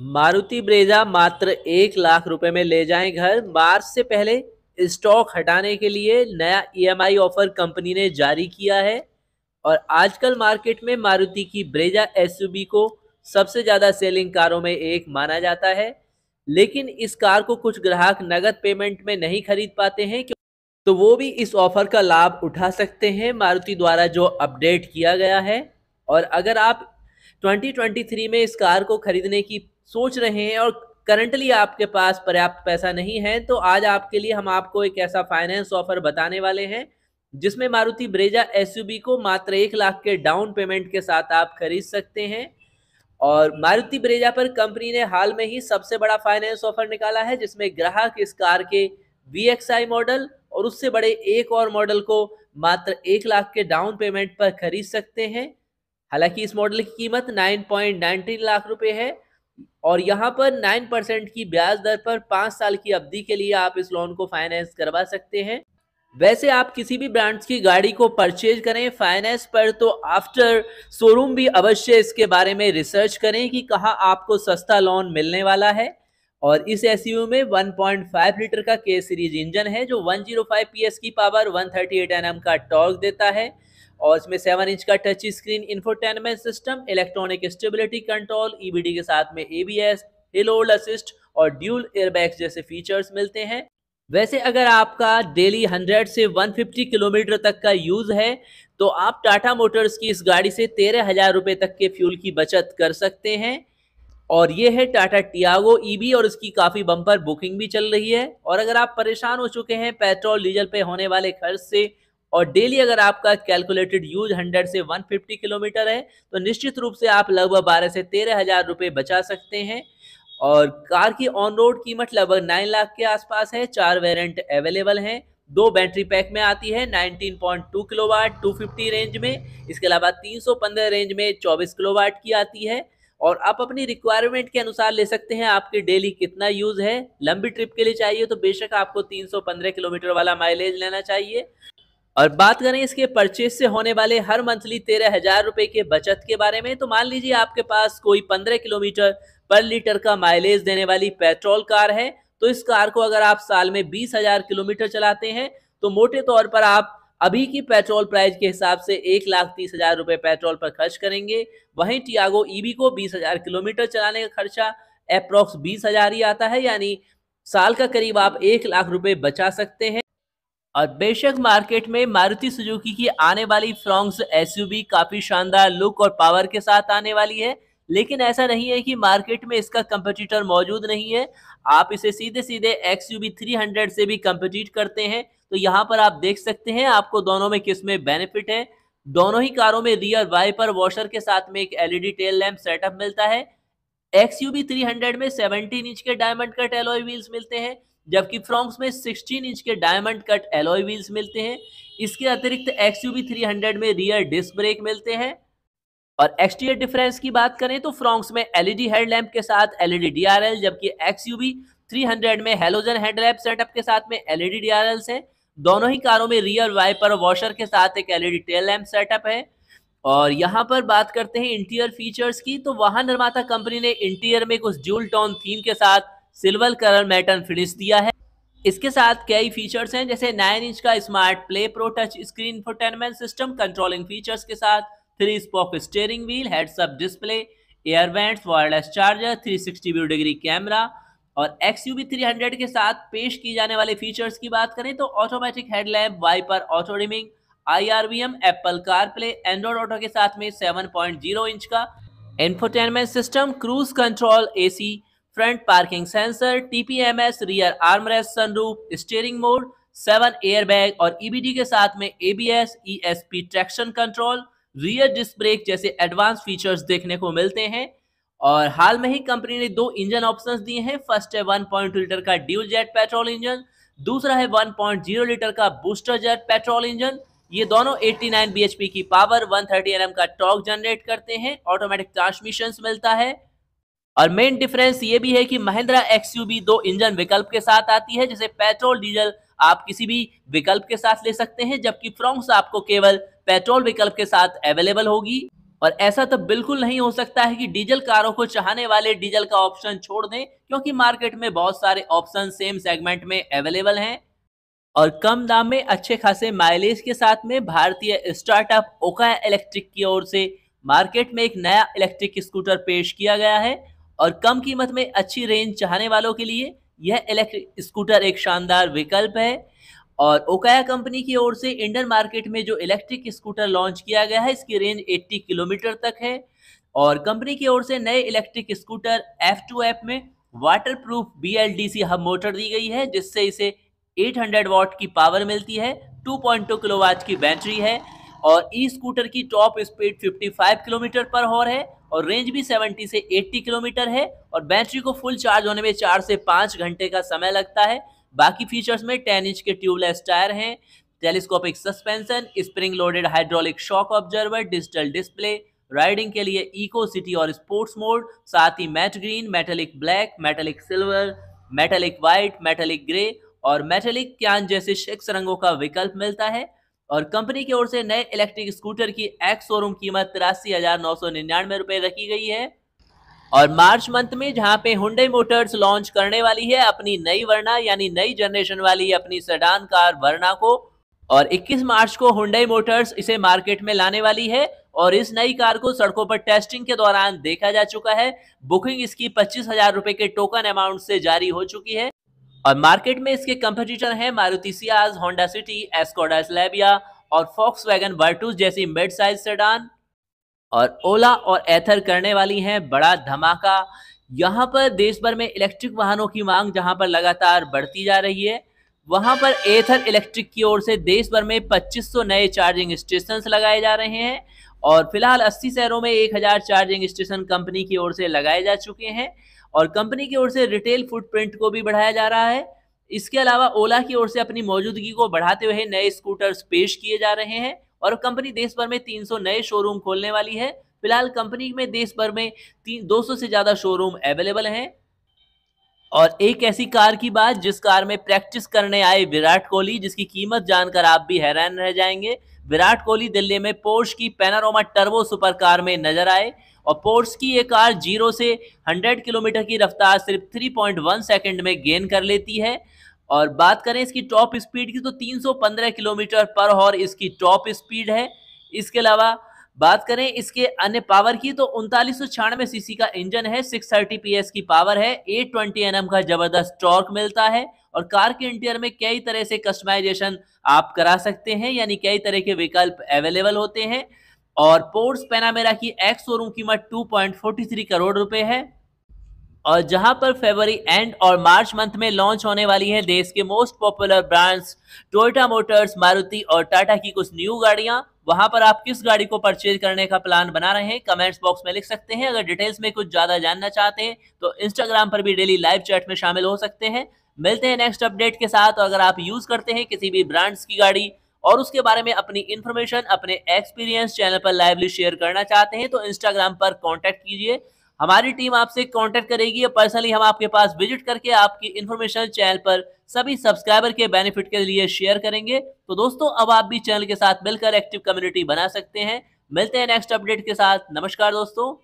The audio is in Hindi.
मारुति ब्रेजा मात्र एक लाख रुपए में ले जाएं घर मार्च से पहले स्टॉक हटाने के लिए नया ईएमआई e ऑफर कंपनी ने जारी किया है और आजकल मार्केट में मारुति की ब्रेजा एसयूवी को सबसे ज़्यादा सेलिंग कारों में एक माना जाता है लेकिन इस कार को कुछ ग्राहक नगद पेमेंट में नहीं खरीद पाते हैं तो वो भी इस ऑफर का लाभ उठा सकते हैं मारुति द्वारा जो अपडेट किया गया है और अगर आप 2023 में इस कार को खरीदने की सोच रहे हैं और करंटली आपके पास पर्याप्त पैसा नहीं है तो आज आपके लिए हम आपको एक ऐसा फाइनेंस ऑफर बताने वाले हैं जिसमें मारुति ब्रेजा एस को मात्र एक लाख के डाउन पेमेंट के साथ आप खरीद सकते हैं और मारुति ब्रेजा पर कंपनी ने हाल में ही सबसे बड़ा फाइनेंस ऑफर निकाला है जिसमें ग्राहक इस कार के वी मॉडल और उससे बड़े एक और मॉडल को मात्र एक लाख के डाउन पेमेंट पर खरीद सकते हैं हालांकि इस मॉडल की कीमत 9.19 लाख रुपए है और यहाँ पर 9 परसेंट की ब्याज दर पर पांच साल की अवधि के लिए आप इस लोन को फाइनेंस करवा सकते हैं वैसे आप किसी भी ब्रांड्स की गाड़ी को परचेज करें फाइनेंस पर तो आफ्टर शोरूम भी अवश्य इसके बारे में रिसर्च करें कि कहाँ आपको सस्ता लोन मिलने वाला है और इस एस में 1.5 लीटर का के सीरीज इंजन है जो 105 पीएस की पावर 138 थर्टी का टॉर्क देता है और इसमें सेवन इंच का touch screen infotainment system electronic stability control EBD के साथ में एबीएस हिल होल्ड असिस्ट और ड्यूल एयरबैग्स जैसे फीचर्स मिलते हैं वैसे अगर आपका डेली 100 से 150 किलोमीटर तक का यूज है तो आप टाटा मोटर्स की इस गाड़ी से तेरह हजार रुपये तक के फ्यूल की बचत कर सकते हैं और ये है टाटा टियागो ईवी और इसकी काफ़ी बम्पर बुकिंग भी चल रही है और अगर आप परेशान हो चुके हैं पेट्रोल डीजल पे होने वाले खर्च से और डेली अगर आपका कैलकुलेटेड यूज 100 से 150 किलोमीटर है तो निश्चित रूप से आप लगभग बारह से तेरह हज़ार रुपये बचा सकते हैं और कार की ऑन रोड कीमत लगभग नाइन लाख के आसपास है चार वेरेंट अवेलेबल हैं दो बैटरी पैक में आती है 19.2 किलोवाट 250 रेंज में इसके अलावा 315 रेंज में 24 किलोवाट की आती है और आप अपनी रिक्वायरमेंट के अनुसार ले सकते हैं आपके डेली कितना यूज़ है लंबी ट्रिप के लिए चाहिए तो बेशक आपको 315 किलोमीटर वाला माइलेज लेना चाहिए और बात करें इसके परचेज से होने वाले हर मंथली तेरह हजार रुपए के बचत के बारे में तो मान लीजिए आपके पास कोई पंद्रह किलोमीटर पर लीटर का माइलेज देने वाली पेट्रोल कार है तो इस कार को अगर आप साल में बीस हजार किलोमीटर चलाते हैं तो मोटे तौर पर आप अभी की पेट्रोल प्राइस के हिसाब से एक लाख तीस हजार रुपए पेट्रोल पर खर्च करेंगे वहीं टियागो ईवी e को बीस हजार किलोमीटर चलाने का खर्चा अप्रोक्स बीस हजार ही आता है यानी साल का करीब आप एक लाख रुपए बचा सकते हैं और बेशक मार्केट में मारुति सुजुकी की आने वाली फ्रॉन्ग्स एसयूवी काफी शानदार लुक और पावर के साथ आने वाली है लेकिन ऐसा नहीं है कि मार्केट में इसका कंपटीटर मौजूद नहीं है आप इसे सीधे सीधे एक्स यू से भी कंपटीट करते हैं तो यहाँ पर आप देख सकते हैं आपको दोनों में किस में बेनिफिट है दोनों ही कारों में रियर वाइपर वॉशर के साथ में एक एलईडी टेल लैम्प सेटअप मिलता है एक्स यू में 17 इंच के डायमंड कट एलोय व्हील्स मिलते हैं जबकि फ्रॉन्क्स में 16 इंच के डायमंड कट एलॉय व्हील्स मिलते हैं इसके अतिरिक्त एक्स यू में रियर डिस्क ब्रेक मिलते हैं और एक्सटीरियर डिफरेंस की बात करें तो फ्रॉन्क्स में एलईडी हेड लैम्प के साथ एलईडी डीआरएल e जबकि एक्स यू 300 में हेलोजन हेड लैम्प सेटअप के साथ में एलईडी डीआरएल्स है दोनों ही कारों में रियर वाइपर वॉशर के साथ एक एलईडी टेल लैम्प सेटअप है और यहाँ पर बात करते हैं इंटीरियर फीचर्स की तो वाहन निर्माता कंपनी ने इंटीरियर में कुछ जूल टोन थीम के साथ सिल्वर कलर मैटन फिनिश दिया है इसके साथ कई फीचर्स हैं जैसे 9 इंच का smart play pro touch screen infotainment system controlling features के साथ three spoke steering wheel heads up display air vents wireless charger three sixty degree camera और एक्स यू के साथ पेश की जाने वाले फीचर्स की बात करें तो automatic headlamp wiper auto dimming I R V M Apple car play Android auto के साथ में 7.0 इंच का infotainment system cruise control AC front parking sensor TPMS rear armrest sunroof steering mode seven airbag और ईबीडी e के साथ में ABS ESP traction control rear disc brake जैसे एडवांस फीचर्स देखने को मिलते हैं और हाल में ही कंपनी ने दो इंजन ऑप्शंस दिए हैं फर्स्ट है वन पॉइंट लीटर का ड्यूल जेट पेट्रोल इंजन दूसरा है जीरो लीटर का बूस्टर जेट पेट्रोल इंजन ये दोनों एच पी की पावर एन एम का टॉर्क जनरेट करते हैं ऑटोमेटिक ट्रांसमिशन मिलता है और मेन डिफरेंस ये भी है कि महिंद्रा एक्सयूवी दो इंजन विकल्प के साथ आती है जैसे पेट्रोल डीजल आप किसी भी विकल्प के साथ ले सकते हैं जबकि फ्रॉन्स आपको केवल पेट्रोल विकल्प के साथ अवेलेबल होगी और ऐसा तो बिल्कुल नहीं हो सकता है कि डीजल कारों को चाहने वाले डीजल का ऑप्शन छोड़ दें क्योंकि मार्केट में बहुत सारे ऑप्शन सेम सेगमेंट में अवेलेबल हैं और कम दाम में अच्छे खासे माइलेज के साथ में भारतीय स्टार्टअप ओका इलेक्ट्रिक की ओर से मार्केट में एक नया इलेक्ट्रिक स्कूटर पेश किया गया है और कम कीमत में अच्छी रेंज चाहने वालों के लिए यह इलेक्ट्रिक स्कूटर एक शानदार विकल्प है और ओकाया कंपनी की ओर से इंडियन मार्केट में जो इलेक्ट्रिक स्कूटर लॉन्च किया गया है इसकी रेंज 80 किलोमीटर तक है और कंपनी की ओर से नए electric scooter F two F में waterproof B L D C hub motor दी गई है जिससे इसे 800 वॉट की पावर मिलती है 2.2 वाट की बैटरी है और ई स्कूटर की टॉप स्पीड 55 किलोमीटर पर हॉर है और रेंज भी 70 से 80 किलोमीटर है और बैटरी को फुल चार्ज होने में चार से पाँच घंटे का समय लगता है बाकी फीचर्स में टेन इंच के ट्यूबलेस टायर हैं telescopic suspension spring loaded hydraulic shock absorber digital display riding के लिए इको सिटी और स्पोर्ट्स मोड साथ ही matte green metallic black metallic silver metallic white metallic grey और मेटेलिक क्यान जैसे शिक्स रंगों का विकल्प मिलता है और कंपनी की ओर से नए इलेक्ट्रिक स्कूटर की एक्स शोरूम कीमत तिरासी हजार नौ सौ निन्यानवे रखी गई है और मार्च मंथ में जहां पे हुडे मोटर्स लॉन्च करने वाली है अपनी नई वर्ना यानी नई जनरेशन वाली अपनी सडान कार वर्ना को और 21 मार्च को हुडई मोटर्स इसे मार्केट में लाने वाली है और इस नई कार को सड़कों पर टेस्टिंग के दौरान देखा जा चुका है बुकिंग इसकी पच्चीस हजार रुपए के टोकन अमाउंट से जारी हो चुकी है और मार्केट में इसके कंपटीटर हैं Maruti Ciaz Honda City Skoda Slavia और फॉक्स वैगन वर्टूज जैसी मिड साइज सेडान और ओला और एथर करने वाली हैं बड़ा धमाका यहाँ पर देश भर में इलेक्ट्रिक वाहनों की मांग जहाँ पर लगातार बढ़ती जा रही है वहाँ पर एथर इलेक्ट्रिक की ओर से देश भर में 2500 नए चार्जिंग स्टेशन लगाए जा रहे हैं और फिलहाल 80 शहरों में 1000 चार्जिंग स्टेशन कंपनी की ओर से लगाए जा चुके हैं और कंपनी की ओर से रिटेल फुटप्रिंट को भी बढ़ाया जा रहा है इसके अलावा ओला की ओर से अपनी मौजूदगी को बढ़ाते हुए नए स्कूटर्स पेश किए जा रहे हैं और कंपनी देश भर में 300 नए शोरूम खोलने वाली है फिलहाल कंपनी में देश भर में तीन 200 से ज़्यादा शोरूम अवेलेबल हैं और एक ऐसी कार की बात जिस कार में प्रैक्टिस करने आए विराट कोहली जिसकी कीमत जानकर आप भी हैरान रह जाएंगे विराट कोहली दिल्ली में पोर्श की पेनारोमा टर्बो सुपर कार में नजर आए और पोर्स की ये कार जीरो से 100 किलोमीटर की रफ्तार सिर्फ 3.1 सेकंड में गेन कर लेती है और बात करें इसकी टॉप स्पीड की तो 315 किलोमीटर पर और इसकी टॉप स्पीड है इसके अलावा बात करें इसके अन्य पावर की तो उनतालीस सीसी का इंजन है 630 पीएस की पावर है 820 एम का जबरदस्त टॉर्क मिलता है और कार के इंटीरियर में कई तरह से कस्टमाइजेशन आप करा सकते हैं यानी कई तरह के विकल्प अवेलेबल होते हैं और पोर्ट्स पेनामेरा की एक्स शोरूम कीमत 2.43 करोड़ रुपए है और जहां पर फरवरी एंड और मार्च मंथ में लॉन्च होने वाली है देश के most popular brands Toyota Motors Maruti और टाटा की कुछ न्यू गाड़ियां वहां पर आप किस गाड़ी को परचेज करने का प्लान बना रहे हैं कमेंट्स बॉक्स में लिख सकते हैं अगर डिटेल्स में कुछ ज्यादा जानना चाहते हैं तो इंस्टाग्राम पर भी डेली लाइव चैट में शामिल हो सकते हैं मिलते हैं नेक्स्ट अपडेट के साथ अगर आप यूज करते हैं किसी भी ब्रांड्स की गाड़ी और उसके बारे में अपनी इन्फॉर्मेशन अपने एक्सपीरियंस चैनल पर लाइवली शेयर करना चाहते हैं तो इंस्टाग्राम पर कॉन्टैक्ट कीजिए हमारी टीम आपसे कॉन्टेक्ट करेगी पर्सनली हम आपके पास विजिट करके आपकी इन्फॉर्मेशन चैनल पर सभी सब्सक्राइबर के बेनिफिट के लिए शेयर करेंगे तो दोस्तों अब आप भी चैनल के साथ मिलकर एक्टिव कम्युनिटी बना सकते हैं मिलते हैं नेक्स्ट अपडेट के साथ नमस्कार दोस्तों